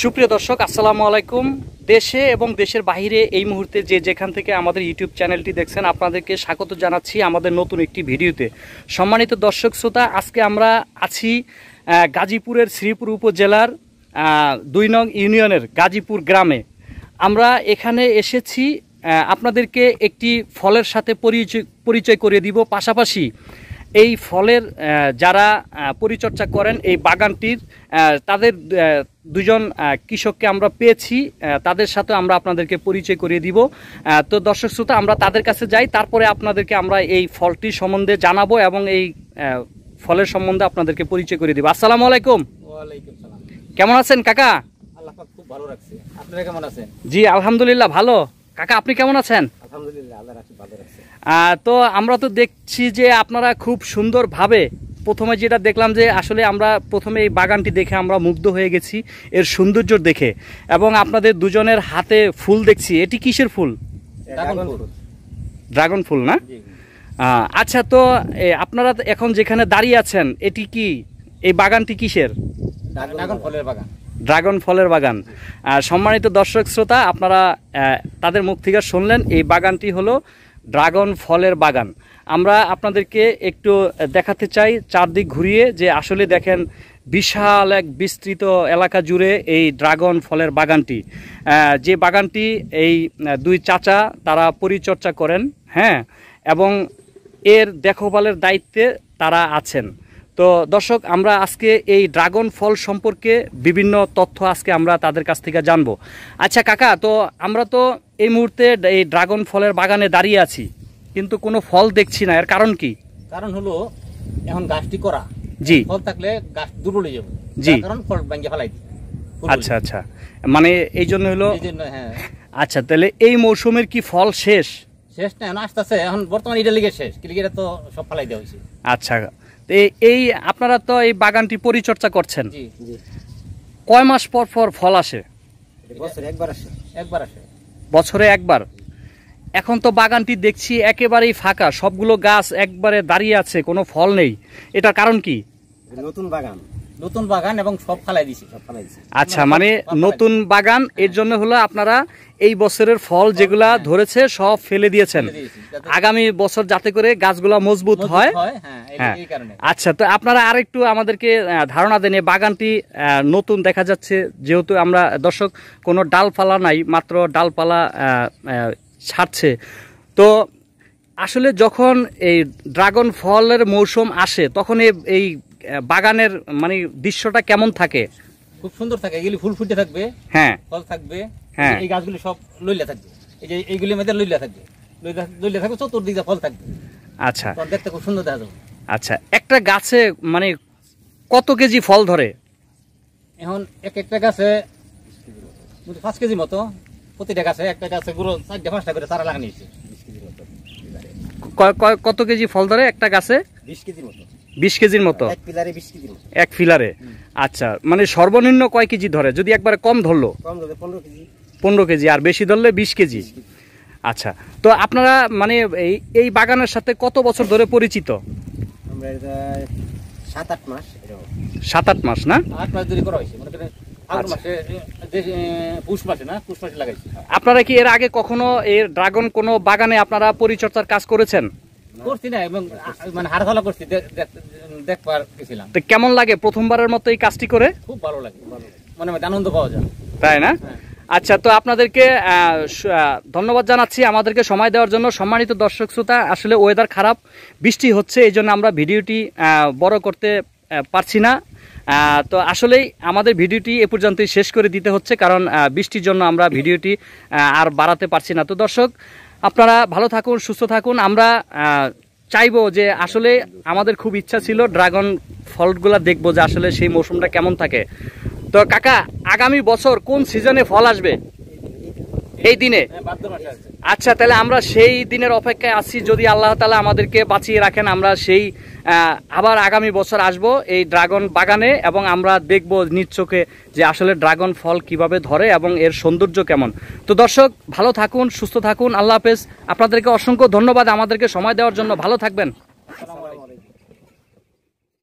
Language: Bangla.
সুপ্রিয় দর্শক আসসালামু আলাইকুম দেশে এবং দেশের বাহিরে এই মুহূর্তে যে যেখান থেকে আমাদের ইউটিউব চ্যানেলটি দেখছেন আপনাদেরকে স্বাগত জানাচ্ছি আমাদের নতুন একটি ভিডিওতে সম্মানিত দর্শক শ্রোতা আজকে আমরা আছি গাজীপুরের শ্রীপুর উপজেলার দুই নং ইউনিয়নের গাজীপুর গ্রামে আমরা এখানে এসেছি আপনাদেরকে একটি ফলের সাথে পরিচয় পরিচয় করিয়ে দিব পাশাপাশি এই ফলের যারা পরিচর্যা করেন এই বাগানটির তাদের দুজন কৃষককে আমরা পেয়েছি তাদের সাথে আমরা আপনাদেরকে পরিচয় করিয়ে দিব তো দর্শক শ্রোতা আমরা তাদের কাছে যাই তারপরে আপনাদেরকে আমরা এই ফলটি সম্বন্ধে জানাবো এবং এই ফলের সম্বন্ধে আপনাদেরকে পরিচয় করিয়ে দিব আসসালামু আলাইকুম কেমন আছেন কাকা জি আলহামদুলিল্লাহ ভালো কাকা আপনি কেমন আছেন তো আমরা তো দেখছি যে আপনারা খুব সুন্দরভাবে প্রথমে যেটা দেখলাম যে আসলে আমরা প্রথমে এই বাগানটি দেখে আমরা মুগ্ধ হয়ে গেছি এর সৌন্দর্য দেখে এবং আপনাদের দুজনের হাতে ফুল দেখছি এটি কিসের ফুল ড্রাগন ফুল না আচ্ছা তো আপনারা এখন যেখানে দাঁড়িয়ে আছেন এটি কি এই বাগানটি কিসের ড্রাগন ফলের বাগান ড্রাগন ফলের বাগান সম্মানিত দর্শক শ্রোতা আপনারা তাদের মুখ থেকে শুনলেন এই বাগানটি হলো ড্রাগন ফলের বাগান আমরা আপনাদেরকে একটু দেখাতে চাই চারদিক ঘুরিয়ে যে আসলে দেখেন বিশাল এক বিস্তৃত এলাকা জুড়ে এই ড্রাগন ফলের বাগানটি যে বাগানটি এই দুই চাচা তারা পরিচর্যা করেন হ্যাঁ এবং এর দেখভালের দায়িত্বে তারা আছেন তো দর্শক আমরা আজকে এই ড্রাগন ফল সম্পর্কে বিভিন্ন তথ্য আজকে আমরা তাদের কাছ থেকে জানব আচ্ছা কাকা তো আমরা তো এই মুহূর্তে এই ড্রাগন ফলের বাগানে দাঁড়িয়ে আছি কিন্তু কোনো ফল দেখছি না এর কারণ কি কারণ হলো এখন গাছটি করা জি ফল থাকলে গাছ দুর্বল হয়ে যাবে জি কারণ ফল ভেঙে ফেলাই আচ্ছা আচ্ছা মানে এই জন্য হলো হ্যাঁ আচ্ছা তাহলে এই মৌসুমের কি ফল শেষ শেষ না আস্তে আস্তে এখন বর্তমানে এটা লিগে শেষ লিগে তো সব ফলাই দেওয়া হয়েছে আচ্ছা এই আপনারা তো এই বাগানটি পরিচর্যা করছেন কয় মাস পর পর ফল আসে বছরে একবার আসে একবার আসে বছরে একবার এখন তো বাগানটি দেখছি একেবারেই ফাঁকা সবগুলো গাছ একবারে দাঁড়িয়ে আছে কোনো ফল নেই এটার কারণ কি নতুন বাগান নতুন বাগান এবং সব ফালাই দিছি সব ফালাই দিছি আচ্ছা মানে, মানে নতুন বাগান এর হ্যাঁ। জন্য হলো আপনারা এই বছরের ফল যেগুলা হ্যাঁ। ধরেছে সব ফেলে দিয়েছেন আগামী বছর যাতে করে গাছগুলা মজবুত হয় হ্যাঁ, হ্যাঁ। আচ্ছা তো আপনারা আরেকটু আমাদেরকে ধারণা দেন বাগানটি নতুন দেখা যাচ্ছে যেহেতু আমরা দর্শক কোনো ডালপালা নাই মাত্র ডালপালা ছাড়ছে তো আসলে যখন এই ড্রাগন ফলের মৌসুম আসে তখন এই বাগানের মানে দৃশ্যটা কেমন থাকে খুব সুন্দর থাকে এগুলি ফুল ফুটে থাকবে হ্যাঁ ফল থাকবে হ্যাঁ এই গাছগুলি সব লইলা থাকবে এই যে এইগুলির মধ্যে লইলা থাকবে লইলা থাকবে চতুর্দিকে ফল থাকবে আচ্ছা দেখতে খুব সুন্দর দেখা যাবে আচ্ছা একটা গাছে মানে কত কেজি ফল ধরে এখন এক একটা গাছে পাঁচ কেজি মতো প্রতিটা গাছে একটা গাছে গুঁড়ো চারটা পাঁচটা করে চারা লাগানিয়েছে কত কেজি ফল ধরে একটা গাছে বিশ কেজির মতো বিশ কেজির মতো এক ফিলারে আচ্ছা মানে সর্বনিম্ন কয় কেজি ধরে যদি একবারে কম ধরলো পনেরো কেজি আর বেশি ধরলে বিশ কেজি আচ্ছা তো আপনারা মানে এই এই বাগানের সাথে কত বছর ধরে পরিচিত সাত আট মাস সাত আট মাস না আট মাস ধরে করা হয়েছে আচ্ছা। আপনারা কি এর আগে কখনো এর ড্রাগন কোনো বাগানে আপনারা পরিচর্যার কাজ করেছেন করছি না এবং মানে করছি কেমন লাগে প্রথমবারের মতো এই কাজটি করে খুব ভালো লাগে মানে আনন্দ পাওয়া যায় তাই না হ্যাঁ। আচ্ছা তো আপনাদেরকে ধন্যবাদ জানাচ্ছি আমাদেরকে সময় দেওয়ার জন্য সম্মানিত দর্শক শ্রোতা আসলে ওয়েদার খারাপ বৃষ্টি হচ্ছে এই জন্য আমরা ভিডিওটি বড় করতে পারছি না তো আসলেই আমাদের ভিডিওটি এ পর্যন্তই শেষ করে দিতে হচ্ছে কারণ বৃষ্টির জন্য আমরা ভিডিওটি আর বাড়াতে পারছি না তো দর্শক আপনারা ভালো থাকুন সুস্থ থাকুন আমরা চাইবো যে আসলে আমাদের খুব ইচ্ছা ছিল ড্রাগন ফলগুলো দেখবো যে আসলে সেই মৌসুমটা কেমন থাকে তো কাকা আগামী বছর কোন সিজনে ফল আসবে এই দিনে হ্যাঁ, আচ্ছা তাহলে আমরা সেই দিনের অপেক্ষায় আছি যদি আল্লাহ তালা আমাদেরকে বাঁচিয়ে রাখেন আমরা সেই আবার আগামী বছর আসব এই ড্রাগন বাগানে এবং আমরা দেখব নিজ চোখে যে আসলে ড্রাগন ফল কিভাবে ধরে এবং এর সৌন্দর্য কেমন তো দর্শক ভালো থাকুন সুস্থ থাকুন আল্লাহ হাফেজ আপনাদেরকে অসংখ্য ধন্যবাদ আমাদেরকে সময় দেওয়ার জন্য ভালো থাকবেন